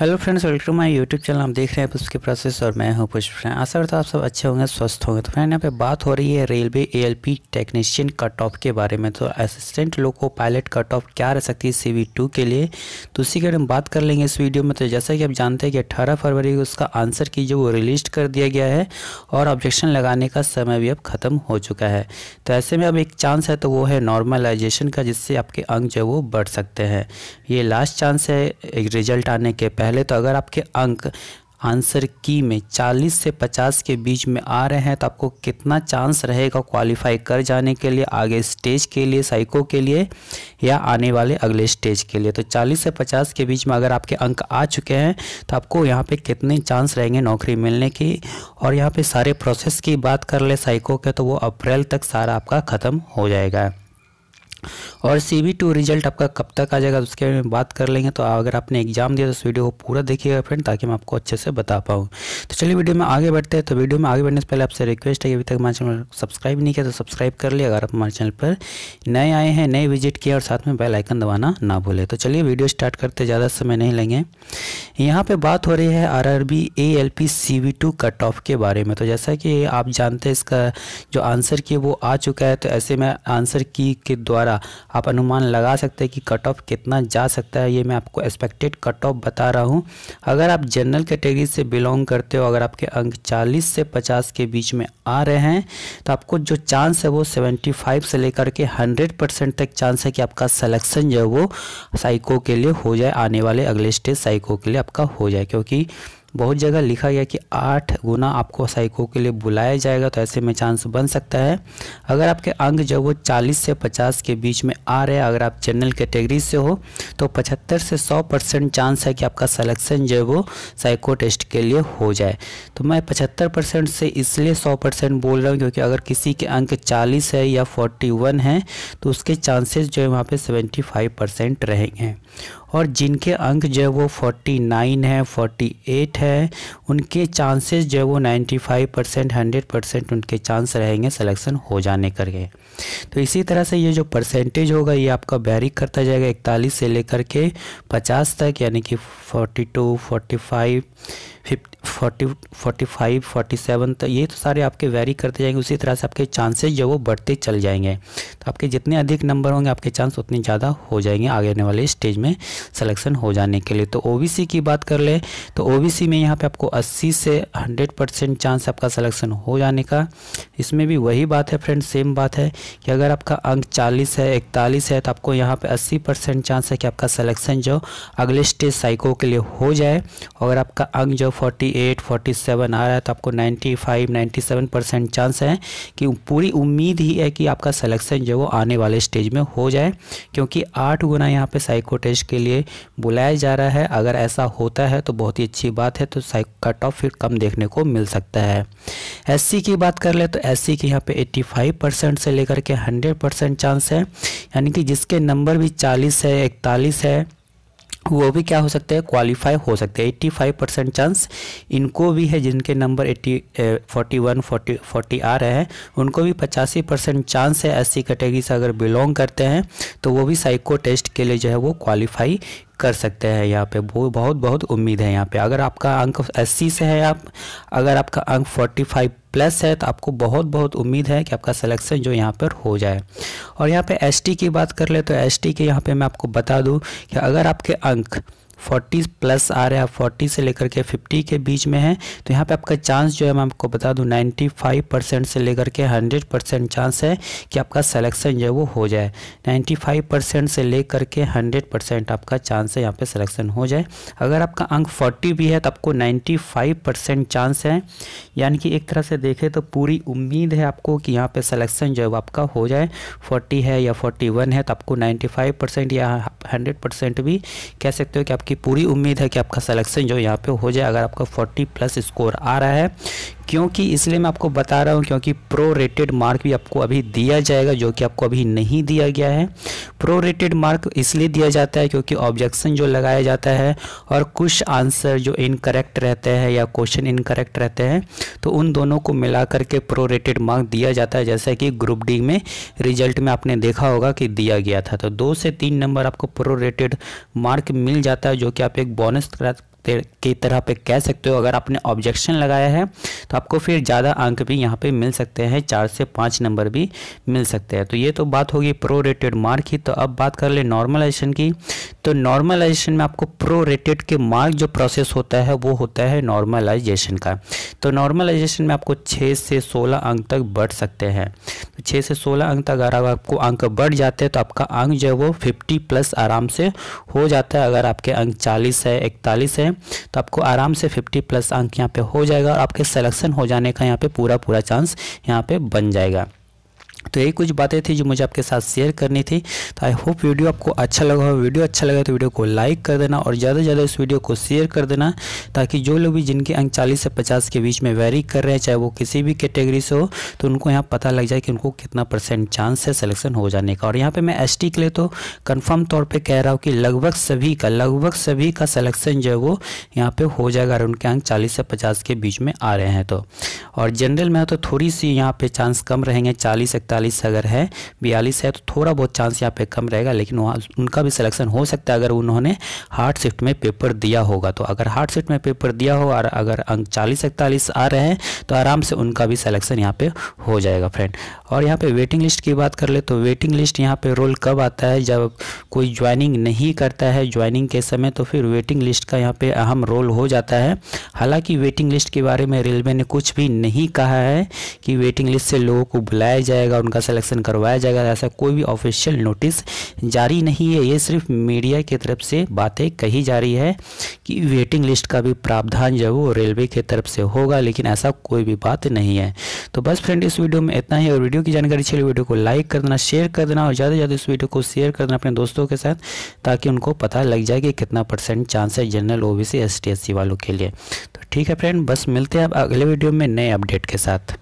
hello friends welcome to my YouTube channel आप देख रहे हैं उसके प्रोसेस और मैं हूं पुष्प फ्रेंड आशा करता आप सब अच्छे होंगे स्वस्थ होंगे तो फ्रेंड यहाँ पे बात हो रही है railway ALP technician cut off के बारे में तो assistant loco pilot cut off क्या रह सकती है सी टू के लिए तो उसी के बारे में बात कर लेंगे इस वीडियो में तो जैसा कि आप जानते हैं कि अट्ठारह फरवरी को उसका आंसर की जो वो रिलीज कर दिया गया है और ऑब्जेक्शन लगाने का समय भी अब ख़त्म हो चुका है तो ऐसे में अब एक चांस है तो वो है नॉर्मलाइजेशन का जिससे आपके अंक जो वो बढ़ सकते हैं ये लास्ट चांस है रिजल्ट आने के पहले तो अगर आपके अंक आंसर की में 40 से 50 के बीच में आ रहे हैं तो आपको कितना चांस रहेगा क्वालिफाई कर जाने के लिए आगे स्टेज के लिए साइको के लिए या आने वाले अगले स्टेज के लिए तो 40 से 50 के बीच में अगर आपके अंक आ चुके हैं तो आपको यहाँ पे कितने चांस रहेंगे नौकरी मिलने की और यहाँ पे सारे प्रोसेस की बात कर ले साइको के तो वो अप्रैल तक सारा आपका ख़त्म हो जाएगा और सी बी टू रिजल्ट आपका कब तक आ जाएगा उसके बारे में बात कर लेंगे तो अगर आपने एग्जाम दिया तो इस वीडियो को पूरा देखिएगा फ्रेंड ताकि मैं आपको अच्छे से बता पाऊँ तो चलिए वीडियो में आगे बढ़ते हैं तो वीडियो में आगे बढ़ने से पहले आपसे रिक्वेस्ट है अभी तक हमारे चैनल सब्सक्राइब नहीं किया तो सब्सक्राइब कर लिया अगर आप हमारे चैनल पर नए आए हैं नए विजिट किए और साथ में बेल आइकन दबाना ना भूलें तो चलिए वीडियो स्टार्ट करते ज़्यादा समय नहीं लेंगे यहाँ पर बात हो रही है R R B A L P C B two cut off के बारे में तो जैसा कि आप जानते हैं इसका जो आंसर की वो आ चुका है तो ऐसे में आंसर की के द्वारा हमारा आप अनुमान लगा सकते हैं कि कट ऑफ कितना जा सकता है ये मैं आपको एक्सपेक्टेड कट ऑफ बता रहा हूँ अगर आप जनरल कैटेगरी से बिलोंग करते हो अगर आपके अंक चालीस से पचास के बीच में आ रहे हैं तो आपको जो चांस है वो सेवेंटी फाइव से लेकर के हंड्रेड परसेंट तक चांस है कि आपका सलेक्शन जो है वो साइको के लिए हो जाए आने वाले अगले स्टेज साइको के लिए आपका हो जाए क्योंकि बहुत जगह लिखा गया कि आठ गुना आपको साइको के लिए बुलाया जाएगा तो ऐसे में चांस बन सकता है अगर आपके अंक जो वो 40 से 50 के बीच में आ रहे हैं अगर आप जनरल कैटेगरी से हो तो 75 से 100 परसेंट चांस है कि आपका सलेक्शन जो है वो साइको टेस्ट के लिए हो जाए तो मैं 75 परसेंट से इसलिए 100 परसेंट बोल रहा हूँ क्योंकि अगर किसी के अंक चालीस है या फोर्टी है तो उसके चांसेस जो है वहाँ पर सेवेंटी रहेंगे और जिनके अंक जो है वो 49 है 48 है उनके चांसेस जो है वो 95 परसेंट हंड्रेड परसेंट उनके चांस रहेंगे सिलेक्शन हो जाने करके तो इसी तरह से ये जो परसेंटेज होगा ये आपका बैरिक करता जाएगा इकतालीस से लेकर के पचास तक यानी कि forty two forty five fifty forty forty five forty seven तो ये तो सारे आपके वेरी करते जाएंगे उसी तरह से आपके चांसेस जो वो बढ़ते चल जाएंगे तो आपके जितने अधिक नंबर होंगे आपके चांस उतने ज़्यादा हो जाएंगे आगे आने वाले स्टेज में सिलेक्शन हो जाने के लिए तो ओबीसी की बात कर ले तो ओबीसी में यहाँ पर आपको अस्सी से हंड्रेड परसेंट चांस आपका सलेक्शन हो जाने का इसमें भी वही बात है फ्रेंड सेम बात है कि अगर आपका अंक चालीस है इकतालीस है तो आपको यहाँ पर अस्सी परसेंट चांस है कि आपका सलेक्शन जो अगले स्टेज साइको के लिए हो जाए और आपका अंक जो फोर्टी 48, 47 आ रहा है तो आपको 95, 97 परसेंट चांस है कि पूरी उम्मीद ही है कि आपका सिलेक्शन जो वो आने वाले स्टेज में हो जाए क्योंकि आठ गुना यहाँ पे साइको टेस्ट के लिए बुलाया जा रहा है अगर ऐसा होता है तो बहुत ही अच्छी बात है तो साइको का टॉप फिर कम देखने को मिल सकता है एस की बात कर ले तो एस के यहाँ पे 85 परसेंट से लेकर के हंड्रेड परसेंट चांस है यानी कि जिसके नंबर भी चालीस है इकतालीस है वो भी क्या हो सकते हैं क्वालिफाई हो सकते हैं फाइव परसेंट चांस इनको भी है जिनके number eighty forty one forty forty आ रहे हैं उनको भी पचासी परसेंट चांस है एस सी कैटेगरी से अगर बिलोंग करते हैं तो वो भी साइको टेस्ट के लिए जो है वो क्वालिफाई कर सकते हैं यहाँ पे वो बहुत बहुत उम्मीद है यहाँ पे अगर आपका अंक 80 से है आप अगर आपका अंक 45 प्लस है तो आपको बहुत बहुत उम्मीद है कि आपका सिलेक्शन जो यहाँ पर हो जाए और यहाँ पे एसटी की बात कर ले तो एसटी के यहाँ पे मैं आपको बता दूँ कि अगर आपके अंक फोर्टी प्लस आ रहा है फोर्टी से लेकर के फिफ्टी के बीच में है तो यहाँ पे आपका चांस जो है मैं आपको बता दूँ नाइन्टी फाइव परसेंट से लेकर के हंड्रेड परसेंट चांस है कि आपका सिलेक्शन जो है वो हो जाए नाइन्टी फाइव परसेंट से लेकर के हंड्रेड परसेंट आपका चांस है यहाँ पे सिलेक्शन हो जाए अगर आपका अंक फोर्टी भी है तो आपको फाइव परसेंट चांस है यानी कि एक तरह से देखें तो पूरी उम्मीद है आपको कि यहाँ पर सलेक्शन जो है वो आपका हो जाए फोर्टी है या वन है तो आपको फाइव परसेंट या हंड्रेड परसेंट भी कह सकते हो कि आपकी कि पूरी उम्मीद है कि आपका सलेक्शन जो यहाँ पे हो जाए अगर आपका 40 प्लस स्कोर आ रहा है क्योंकि इसलिए मैं आपको बता रहा हूँ क्योंकि प्रो रेटेड मार्क भी आपको अभी दिया जाएगा जो कि आपको अभी नहीं दिया गया है प्रो रेटेड मार्क इसलिए दिया जाता है क्योंकि ऑब्जेक्शन जो लगाया जाता है और कुछ आंसर जो इनकरेक्ट रहते हैं या क्वेश्चन इनकरेक्ट रहते हैं तो उन दोनों को मिला करके प्रो रेटेड मार्क दिया जाता है जैसा कि ग्रुप डी में रिजल्ट में आपने देखा होगा कि दिया गया था तो दो से तीन नंबर आपको प्रो रेटेड मार्क मिल जाता है जो कि आप एक बोनस की तरह पे कह सकते हो अगर आपने ऑब्जेक्शन लगाया है तो आपको फिर ज़्यादा अंक भी यहाँ पे मिल सकते हैं चार से पाँच नंबर भी मिल सकते हैं तो ये तो बात होगी प्रो रेटेड मार्क की तो अब बात कर ले नॉर्मलाइजेशन की तो नॉर्मलाइजेशन में आपको प्रो रेटेड के मार्क जो प्रोसेस होता है वो होता है नॉर्मलाइजेशन का तो नॉर्मलाइजेशन में आपको छः से सोलह अंक तक बढ़ सकते हैं तो छः से सोलह अंक तक अगर आपको अंक बढ़ जाते हैं तो आपका अंक जो है वो फिफ्टी प्लस आराम से हो जाता है अगर आपके अंक चालीस है इकतालीस है हैं तो आपको आराम से 50 प्लस अंक यहाँ पे हो जाएगा और आपके सिलेक्शन हो जाने का यहाँ पे पूरा पूरा चांस यहाँ पे बन जाएगा तो यही कुछ बातें थी जो मुझे आपके साथ शेयर करनी थी तो आई होप वीडियो आपको अच्छा लगा हो वीडियो अच्छा लगा तो वीडियो को लाइक कर देना और ज़्यादा से ज़्यादा इस वीडियो को शेयर कर देना ताकि जो लोग भी जिनके अंक 40 से 50 के बीच में वेरी कर रहे हैं चाहे वो किसी भी कैटेगरी से हो तो उनको यहाँ पता लग जाए कि उनको कितना परसेंट चांस है सलेक्शन हो जाने का और यहाँ पर मैं एस के लिए तो कन्फर्म तौर पर कह रहा हूँ कि लगभग सभी का लगभग सभी का सलेक्शन जो है वो यहाँ पर हो जाएगा अगर उनके अंक चालीस से पचास के बीच में आ रहे हैं तो और जनरल में तो थोड़ी सी यहाँ पर चांस कम रहेंगे चालीस इकतालीस अगर है बयालीस है तो थोड़ा बहुत चांस यहाँ पे कम रहेगा लेकिन वहाँ उनका भी सिलेक्शन हो सकता है अगर उन्होंने हार्ड शिफ्ट में पेपर दिया होगा तो अगर हार्ड शिफ्ट में पेपर दिया हो और अगर अंक चालीस इकतालीस आ रहे हैं तो आराम से उनका भी सिलेक्शन यहाँ पे हो जाएगा फ्रेंड और यहाँ पे वेटिंग लिस्ट की बात कर ले तो वेटिंग लिस्ट यहाँ पे रोल कब आता है जब कोई ज्वाइनिंग नहीं करता है ज्वाइनिंग के समय तो फिर वेटिंग लिस्ट का यहाँ पे अहम रोल हो जाता है हालांकि वेटिंग लिस्ट के बारे में रेलवे ने कुछ भी नहीं कहा है कि वेटिंग लिस्ट से लोगों को बुलाया जाएगा उनका सिलेक्शन करवाया जाएगा ऐसा कोई भी ऑफिशियल नोटिस जारी नहीं है ये सिर्फ मीडिया की तरफ से बातें कही जा रही है कि वेटिंग लिस्ट का भी प्रावधान जो है वो रेलवे की तरफ से होगा लेकिन ऐसा कोई भी बात नहीं है तो बस फ्रेंड इस वीडियो में इतना ही और वीडियो की जानकारी चलिए वीडियो को लाइक कर देना शेयर कर देना और ज़्यादा से ज़्यादा इस वीडियो को शेयर कर देना अपने दोस्तों के साथ ताकि उनको पता लग जाए कि कितना परसेंट चांस है जनरल ओ बी सी वालों के लिए तो ठीक है फ्रेंड बस मिलते हैं अब अगले वीडियो में नए अपडेट के साथ